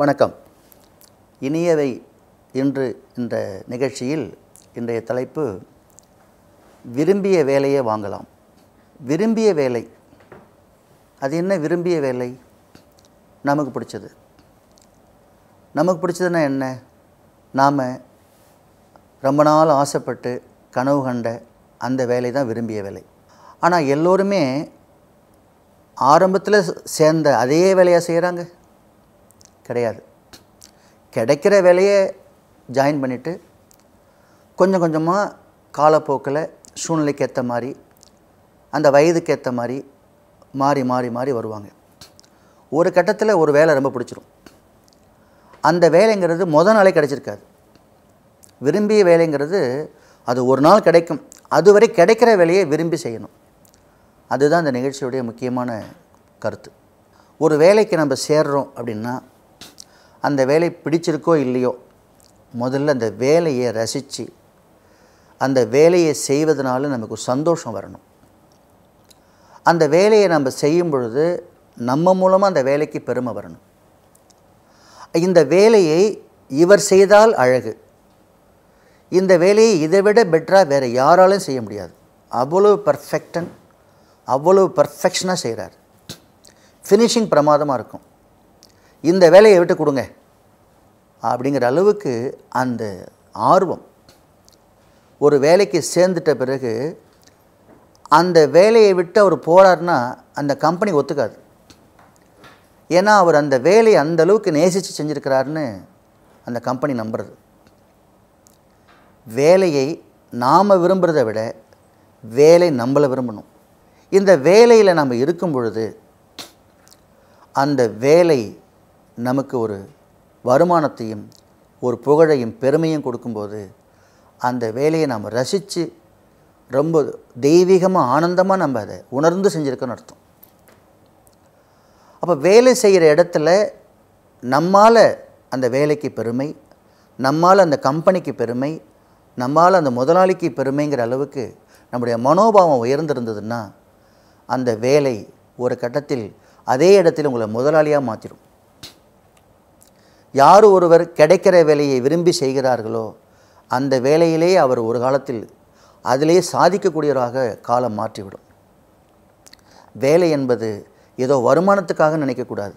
வணக்கம் இனியவை இன்று இந்த நிகழ்ச்சியில் இன்றைய தலைப்பு விரும்பிய வேலையை வாங்கலாம் விரும்பிய வேலை அது என்ன விரும்பிய வேலை நமக்கு பிடிச்சது நமக்கு பிடிச்சதுன்னா என்ன நாம் ரொம்ப நாள் ஆசைப்பட்டு கனவு கண்ட அந்த வேலை தான் விரும்பிய வேலை ஆனால் எல்லோருமே ஆரம்பத்தில் சேர்ந்த அதே வேலையாக செய்கிறாங்க கிடையாது கிடைக்கிற வேலையை ஜாயின் பண்ணிவிட்டு கொஞ்சம் கொஞ்சமாக காலப்போக்கில் சூழ்நிலைக்கு ஏற்ற மாதிரி அந்த வயதுக்கு ஏற்ற மாதிரி மாறி மாறி மாறி வருவாங்க ஒரு கட்டத்தில் ஒரு வேலை ரொம்ப பிடிச்சிரும் அந்த வேலைங்கிறது முத நாளே கிடைச்சிருக்காது விரும்பிய வேலைங்கிறது அது ஒரு நாள் கிடைக்கும் அதுவரை கிடைக்கிற வேலையை விரும்பி செய்யணும் அதுதான் அந்த நிகழ்ச்சியுடைய முக்கியமான கருத்து ஒரு வேலைக்கு நம்ம சேர்றோம் அப்படின்னா அந்த வேலை பிடிச்சிருக்கோ இல்லையோ முதல்ல அந்த வேலையை ரசித்து அந்த வேலையை செய்வதனால நமக்கு சந்தோஷம் வரணும் அந்த வேலையை நம்ம செய்யும் பொழுது நம்ம மூலமாக அந்த வேலைக்கு பெருமை வரணும் இந்த வேலையை இவர் செய்தால் அழகு இந்த வேலையை இதை விட பெட்டராக வேறு யாராலும் செய்ய முடியாது அவ்வளோ பர்ஃபெக்டன் அவ்வளோ பர்ஃபெக்ஷனாக செய்கிறார் ஃபினிஷிங் பிரமாதமாக இருக்கும் இந்த வேலையை விட்டு கொடுங்க அப்படிங்கிற அளவுக்கு அந்த ஆர்வம் ஒரு வேலைக்கு சேர்ந்துட்ட பிறகு அந்த வேலையை விட்டு அவர் போகிறாருன்னா அந்த கம்பெனி ஒத்துக்காது ஏன்னா அவர் அந்த வேலையை அந்த அளவுக்கு நேசித்து செஞ்சுருக்கிறாருன்னு அந்த கம்பெனி நம்புறது வேலையை நாம் விரும்புகிறத விட வேலை நம்மளை விரும்பணும் இந்த வேலையில் நம்ம இருக்கும் பொழுது அந்த வேலை நமக்கு ஒரு வருமானத்தையும் ஒரு புகழையும் பெருமையும் கொடுக்கும்போது அந்த வேலையை நாம் ரசித்து ரொம்ப தெய்வீகமாக ஆனந்தமாக நம்ம அதை உணர்ந்து செஞ்சுருக்கோன்னு அர்த்தம் அப்போ வேலை செய்கிற இடத்துல நம்மால் அந்த வேலைக்கு பெருமை நம்மால் அந்த கம்பெனிக்கு பெருமை நம்மால் அந்த முதலாளிக்கு பெருமைங்கிற அளவுக்கு நம்முடைய மனோபாவம் உயர்ந்திருந்ததுன்னா அந்த வேலை ஒரு கட்டத்தில் அதே இடத்தில் உங்களை முதலாளியாக மாற்றிடும் யார் ஒருவர் கிடைக்கிற வேலையை விரும்பி செய்கிறார்களோ அந்த வேலையிலே அவர் ஒரு காலத்தில் அதிலே சாதிக்கக்கூடியவராக காலம் மாற்றிவிடும் வேலை என்பது ஏதோ வருமானத்துக்காக நினைக்கக்கூடாது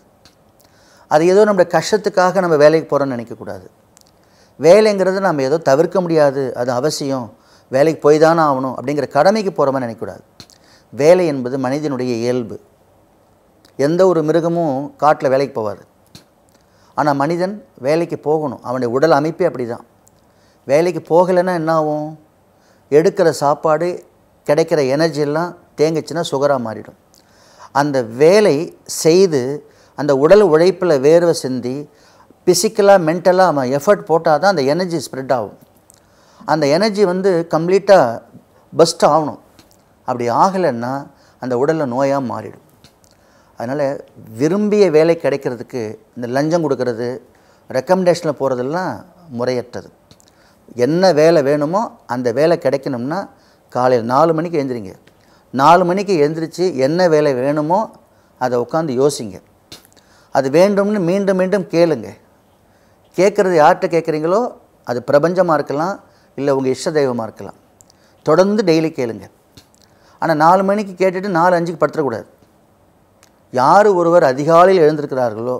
அது ஏதோ நம்முடைய கஷ்டத்துக்காக நம்ம வேலைக்கு போகிறோன்னு நினைக்கக்கூடாது வேலைங்கிறது நம்ம ஏதோ தவிர்க்க முடியாது அது அவசியம் வேலைக்கு போய் தானே ஆகணும் அப்படிங்கிற கடமைக்கு போகிற மாதிரி நினைக்கக்கூடாது வேலை என்பது மனிதனுடைய இயல்பு எந்த ஒரு மிருகமும் காட்டில் வேலைக்கு போவாது ஆனால் மனிதன் வேலைக்கு போகணும் அவனுடைய உடல் அமைப்பே அப்படி தான் வேலைக்கு போகலைன்னா என்ன ஆகும் எடுக்கிற சாப்பாடு கிடைக்கிற எனர்ஜியெல்லாம் தேங்கிச்சின்னா சுகராக மாறிடும் அந்த வேலை செய்து அந்த உடல் உழைப்பில் வேர்வை சிந்தி ஃபிசிக்கலாக மென்டலாக அவன் எஃபர்ட் போட்டால் தான் அந்த எனர்ஜி ஸ்ப்ரெட் ஆகும் அந்த எனர்ஜி வந்து கம்ப்ளீட்டாக பெஸ்ட் ஆகணும் அப்படி ஆகலைன்னா அந்த உடலில் நோயாக மாறிடும் அதனால் விரும்பிய வேலை கிடைக்கிறதுக்கு இந்த லஞ்சம் கொடுக்கறது ரெக்கமெண்டேஷனில் போகிறதெல்லாம் முறையற்றது என்ன வேலை வேணுமோ அந்த வேலை கிடைக்கணும்னா காலையில் நாலு மணிக்கு எழுந்திரிங்க நாலு மணிக்கு எழுந்திரிச்சு என்ன வேலை வேணுமோ அதை உட்காந்து யோசிங்க அது வேண்டும்னு மீண்டும் மீண்டும் கேளுங்க கேட்குறது யார்கிட்ட கேட்குறீங்களோ அது பிரபஞ்சமாக இருக்கலாம் இல்லை உங்கள் இஷ்ட தெய்வமாக இருக்கலாம் தொடர்ந்து டெய்லி கேளுங்க ஆனால் நாலு மணிக்கு கேட்டுட்டு நாலு அஞ்சுக்கு படுத்துடக்கூடாது யார் ஒருவர் அதிகாலையில் எழுந்திருக்கிறார்களோ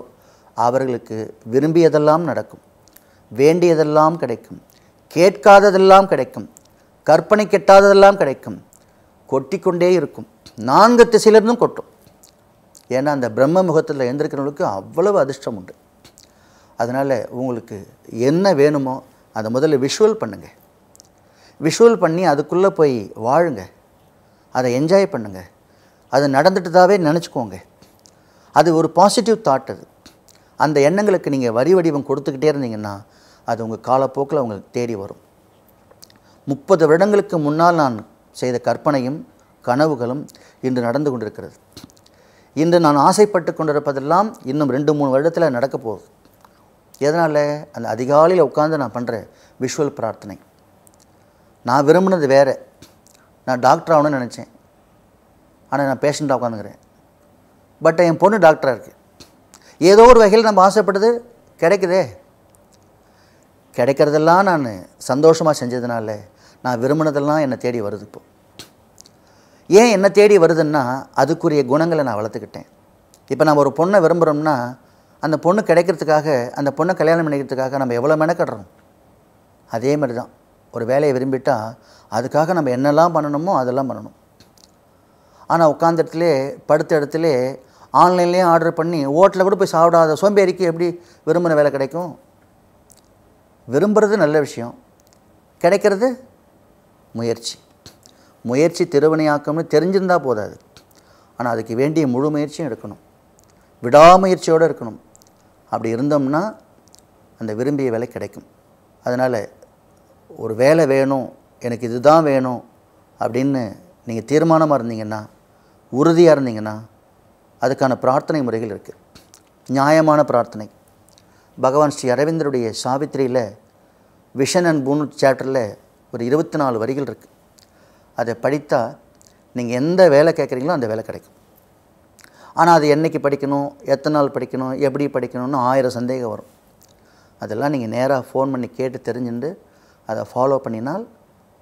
அவர்களுக்கு விரும்பியதெல்லாம் நடக்கும் வேண்டியதெல்லாம் கிடைக்கும் கேட்காததெல்லாம் கிடைக்கும் கற்பனை கெட்டாததெல்லாம் கிடைக்கும் கொட்டிக்கொண்டே இருக்கும் நான்கு திசையிலிருந்தும் கொட்டும் ஏன்னா அந்த பிரம்ம முகத்தில் எழுந்திருக்கிறவங்களுக்கு அவ்வளவு அதிர்ஷ்டம் உண்டு அதனால் உங்களுக்கு என்ன வேணுமோ அதை முதல்ல விஷுவல் பண்ணுங்கள் விஷுவல் பண்ணி அதுக்குள்ளே போய் வாழுங்க அதை என்ஜாய் பண்ணுங்கள் அது தாவே நினச்சிக்கோங்க அது ஒரு பாசிட்டிவ் தாட் அது அந்த எண்ணங்களுக்கு நீங்கள் வரி வடிவம் கொடுத்துக்கிட்டே இருந்தீங்கன்னா அது உங்கள் காலப்போக்கில் உங்களுக்கு தேடி வரும் முப்பது வருடங்களுக்கு முன்னால் நான் செய்த கற்பனையும் கனவுகளும் இன்று நடந்து கொண்டிருக்கிறது இன்று நான் ஆசைப்பட்டு கொண்டிருப்பதெல்லாம் இன்னும் ரெண்டு மூணு வருடத்தில் நடக்கப் போகுது எதனால் அந்த அதிகாலையில் உட்காந்து நான் பண்ணுற விஷுவல் பிரார்த்தனை நான் விரும்பினது வேறு நான் டாக்டர் ஆகணும்னு நினச்சேன் ஆனால் நான் பேஷண்ட்டாக உட்காந்துக்கிறேன் பட் என் பொண்ணு டாக்டராக இருக்குது ஏதோ ஒரு வகையில் நம்ம ஆசைப்படுது கிடைக்குதே கிடைக்கிறதெல்லாம் நான் சந்தோஷமாக செஞ்சதுனால நான் விரும்பினதெல்லாம் என்னை தேடி வருது இப்போ ஏன் என்னை தேடி வருதுன்னா அதுக்குரிய குணங்களை நான் வளர்த்துக்கிட்டேன் இப்போ நம்ம ஒரு பொண்ணை விரும்புகிறோம்னா அந்த பொண்ணு கிடைக்கிறதுக்காக அந்த பொண்ணை கல்யாணம் பண்ணிக்கிறதுக்காக நம்ம எவ்வளோ மெனக்கடுறோம் அதே மாதிரி தான் ஒரு வேலையை விரும்பிட்டால் அதுக்காக நம்ம என்னெல்லாம் பண்ணணுமோ அதெல்லாம் பண்ணணும் ஆனால் உட்காந்த இடத்துல படுத்த இடத்துல ஆன்லைன்லேயும் ஆர்டர் பண்ணி ஹோட்டலில் கூட போய் சாப்பிடாத சோம்பேறிக்கு எப்படி விரும்பின வேலை கிடைக்கும் விரும்புகிறது நல்ல விஷயம் கிடைக்கிறது முயற்சி முயற்சி திருவினையாக்கம்னு தெரிஞ்சிருந்தால் போதாது ஆனால் அதுக்கு வேண்டிய முழு முயற்சியும் எடுக்கணும் விடாமுயற்சியோடு இருக்கணும் அப்படி இருந்தோம்னா அந்த விரும்பிய வேலை கிடைக்கும் அதனால் ஒரு வேலை வேணும் எனக்கு இதுதான் வேணும் அப்படின்னு நீங்கள் தீர்மானமாக இருந்தீங்கன்னா உறுதியாக இருந்தீங்கன்னா அதுக்கான பிரார்த்தனை முறைகள் இருக்குது நியாயமான பிரார்த்தனை பகவான் ஸ்ரீ அரவிந்தருடைய சாவித்திரியில் விஷன் அண்ட் பூனு சாப்டரில் ஒரு இருபத்தி நாலு வரிகள் இருக்குது அதை படித்தால் நீங்கள் எந்த வேலை கேட்குறீங்களோ அந்த வேலை கிடைக்கும் ஆனால் அது என்றைக்கு படிக்கணும் எத்தனை நாள் படிக்கணும் எப்படி படிக்கணும்னு ஆயிரம் சந்தேகம் வரும் அதெல்லாம் நீங்கள் நேராக ஃபோன் பண்ணி கேட்டு தெரிஞ்சுட்டு அதை ஃபாலோ பண்ணினால்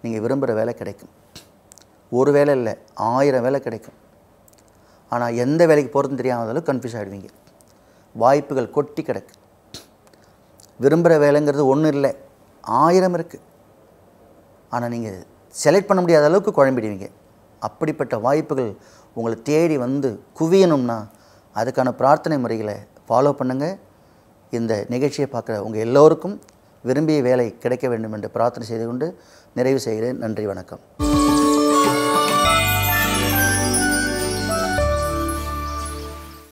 நீங்கள் விரும்புகிற வேலை கிடைக்கும் ஒரு வேலை இல்லை ஆயிரம் வேலை கிடைக்கும் ஆனால் எந்த வேலைக்கு போகிறதுன்னு தெரியாமல் கன்ஃபியூஸ் ஆகிடுவீங்க வாய்ப்புகள் கொட்டி கிடக்கு விரும்புகிற வேலைங்கிறது ஒன்றும் இல்லை ஆயிரம் இருக்குது ஆனால் நீங்கள் செலக்ட் பண்ண முடியாத அளவுக்கு குழம்பிடுவீங்க அப்படிப்பட்ட வாய்ப்புகள் உங்களை தேடி வந்து குவியணும்னா அதுக்கான பிரார்த்தனை முறைகளை ஃபாலோ பண்ணுங்கள் இந்த நிகழ்ச்சியை பார்க்குற உங்கள் எல்லோருக்கும் விரும்பிய வேலை கிடைக்க வேண்டும் என்று பிரார்த்தனை செய்து கொண்டு நிறைவு செய்கிறேன் நன்றி வணக்கம்